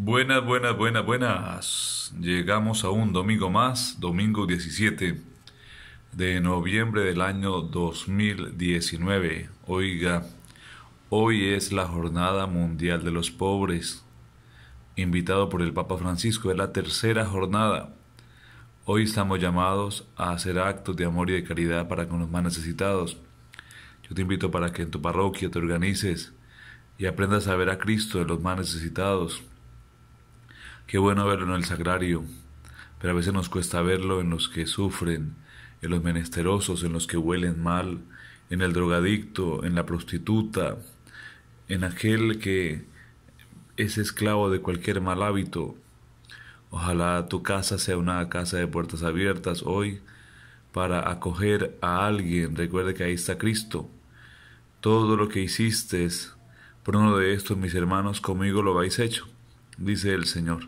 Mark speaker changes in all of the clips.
Speaker 1: Buenas, buenas, buenas, buenas. Llegamos a un domingo más, domingo 17 de noviembre del año 2019. Oiga, hoy es la Jornada Mundial de los Pobres, invitado por el Papa Francisco, es la tercera jornada. Hoy estamos llamados a hacer actos de amor y de caridad para con los más necesitados. Yo te invito para que en tu parroquia te organices y aprendas a ver a Cristo de los más necesitados Qué bueno verlo en el sagrario, pero a veces nos cuesta verlo en los que sufren, en los menesterosos, en los que huelen mal, en el drogadicto, en la prostituta, en aquel que es esclavo de cualquier mal hábito. Ojalá tu casa sea una casa de puertas abiertas hoy para acoger a alguien. Recuerde que ahí está Cristo. Todo lo que hiciste por uno de estos mis hermanos conmigo lo habéis hecho, dice el Señor.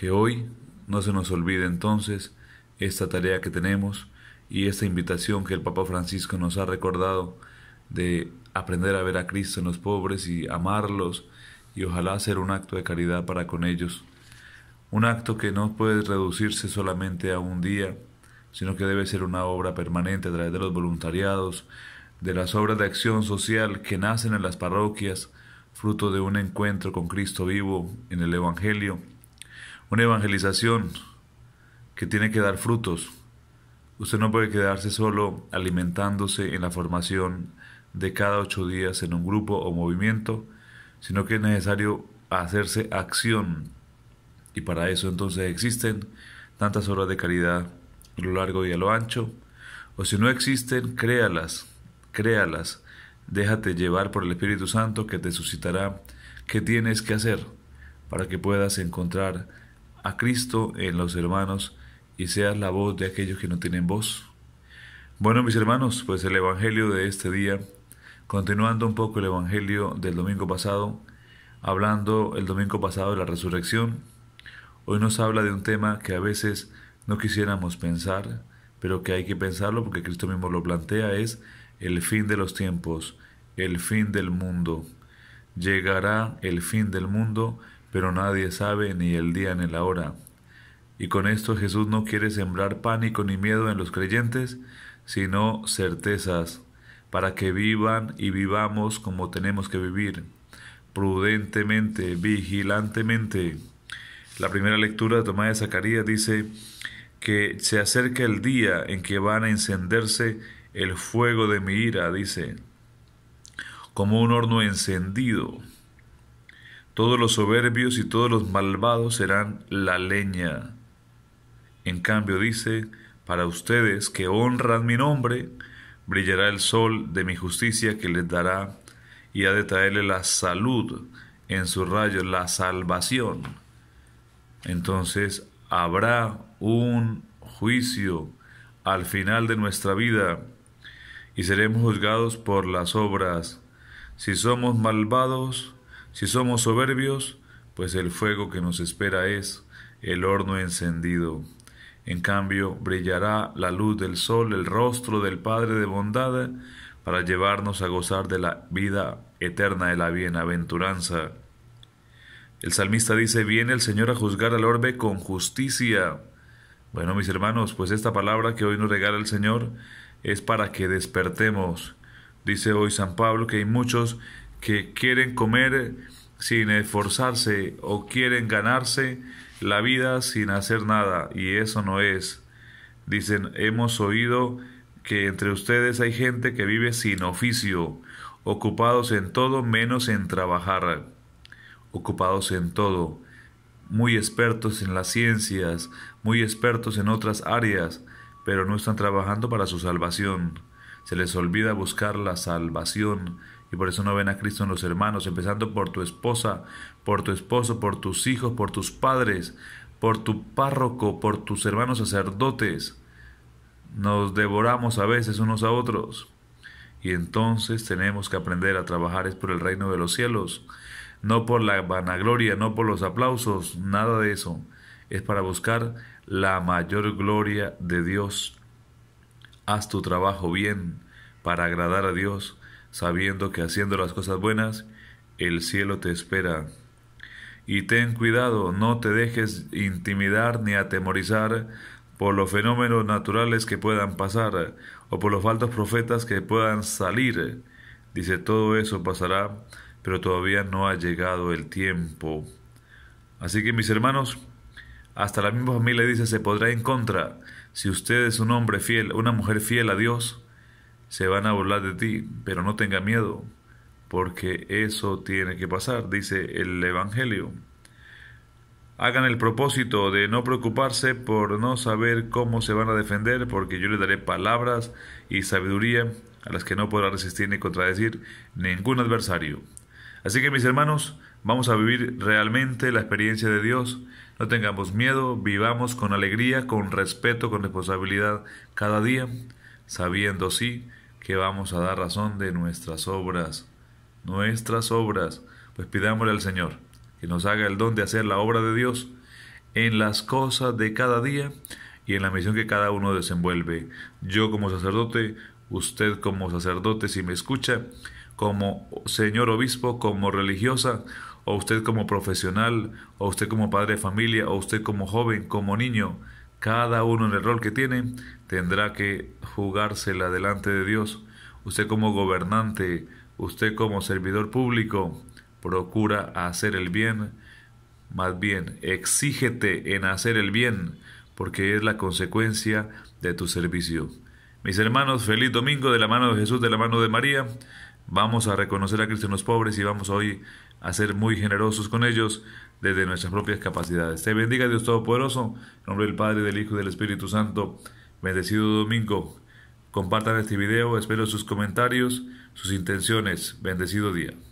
Speaker 1: Que hoy no se nos olvide entonces esta tarea que tenemos y esta invitación que el Papa Francisco nos ha recordado de aprender a ver a Cristo en los pobres y amarlos y ojalá hacer un acto de caridad para con ellos. Un acto que no puede reducirse solamente a un día, sino que debe ser una obra permanente a través de los voluntariados, de las obras de acción social que nacen en las parroquias, fruto de un encuentro con Cristo vivo en el Evangelio una evangelización que tiene que dar frutos. Usted no puede quedarse solo alimentándose en la formación de cada ocho días en un grupo o movimiento, sino que es necesario hacerse acción. Y para eso entonces existen tantas obras de caridad a lo largo y a lo ancho. O si no existen, créalas, créalas. Déjate llevar por el Espíritu Santo que te suscitará qué tienes que hacer para que puedas encontrar a Cristo en los hermanos y seas la voz de aquellos que no tienen voz. Bueno, mis hermanos, pues el Evangelio de este día, continuando un poco el Evangelio del domingo pasado, hablando el domingo pasado de la resurrección, hoy nos habla de un tema que a veces no quisiéramos pensar, pero que hay que pensarlo porque Cristo mismo lo plantea, es el fin de los tiempos, el fin del mundo. Llegará el fin del mundo pero nadie sabe ni el día ni la hora. Y con esto Jesús no quiere sembrar pánico ni miedo en los creyentes, sino certezas, para que vivan y vivamos como tenemos que vivir, prudentemente, vigilantemente. La primera lectura de Tomás de Zacarías dice que se acerca el día en que van a encenderse el fuego de mi ira, dice, como un horno encendido todos los soberbios y todos los malvados serán la leña. En cambio dice, para ustedes que honran mi nombre, brillará el sol de mi justicia que les dará y ha de traerle la salud en su rayo, la salvación. Entonces habrá un juicio al final de nuestra vida y seremos juzgados por las obras. Si somos malvados, si somos soberbios, pues el fuego que nos espera es el horno encendido. En cambio, brillará la luz del sol, el rostro del Padre de bondad, para llevarnos a gozar de la vida eterna de la bienaventuranza. El salmista dice, viene el Señor a juzgar al orbe con justicia. Bueno, mis hermanos, pues esta palabra que hoy nos regala el Señor es para que despertemos. Dice hoy San Pablo que hay muchos que quieren comer sin esforzarse o quieren ganarse la vida sin hacer nada, y eso no es. Dicen, hemos oído que entre ustedes hay gente que vive sin oficio, ocupados en todo menos en trabajar, ocupados en todo, muy expertos en las ciencias, muy expertos en otras áreas, pero no están trabajando para su salvación. Se les olvida buscar la salvación y por eso no ven a Cristo en los hermanos, empezando por tu esposa, por tu esposo, por tus hijos, por tus padres, por tu párroco, por tus hermanos sacerdotes. Nos devoramos a veces unos a otros. Y entonces tenemos que aprender a trabajar es por el reino de los cielos, no por la vanagloria, no por los aplausos, nada de eso. Es para buscar la mayor gloria de Dios. Haz tu trabajo bien para agradar a Dios sabiendo que haciendo las cosas buenas, el cielo te espera. Y ten cuidado, no te dejes intimidar ni atemorizar por los fenómenos naturales que puedan pasar o por los falsos profetas que puedan salir. Dice, todo eso pasará, pero todavía no ha llegado el tiempo. Así que mis hermanos, hasta la misma familia dice, se podrá en contra. Si usted es un hombre fiel, una mujer fiel a Dios, se van a burlar de ti, pero no tenga miedo, porque eso tiene que pasar, dice el Evangelio. Hagan el propósito de no preocuparse por no saber cómo se van a defender, porque yo les daré palabras y sabiduría a las que no podrá resistir ni contradecir ningún adversario. Así que mis hermanos, vamos a vivir realmente la experiencia de Dios. No tengamos miedo, vivamos con alegría, con respeto, con responsabilidad cada día, sabiendo sí vamos a dar razón de nuestras obras, nuestras obras, pues pidámosle al Señor que nos haga el don de hacer la obra de Dios en las cosas de cada día y en la misión que cada uno desenvuelve. Yo como sacerdote, usted como sacerdote si me escucha, como señor obispo, como religiosa, o usted como profesional, o usted como padre de familia, o usted como joven, como niño, cada uno en el rol que tiene tendrá que jugársela delante de Dios. Usted como gobernante, usted como servidor público, procura hacer el bien. Más bien, exígete en hacer el bien, porque es la consecuencia de tu servicio. Mis hermanos, feliz domingo de la mano de Jesús, de la mano de María. Vamos a reconocer a Cristo en los pobres y vamos hoy a ser muy generosos con ellos desde nuestras propias capacidades. Te bendiga Dios Todopoderoso, en nombre del Padre, del Hijo y del Espíritu Santo. Bendecido domingo. Compartan este video, espero sus comentarios, sus intenciones. Bendecido día.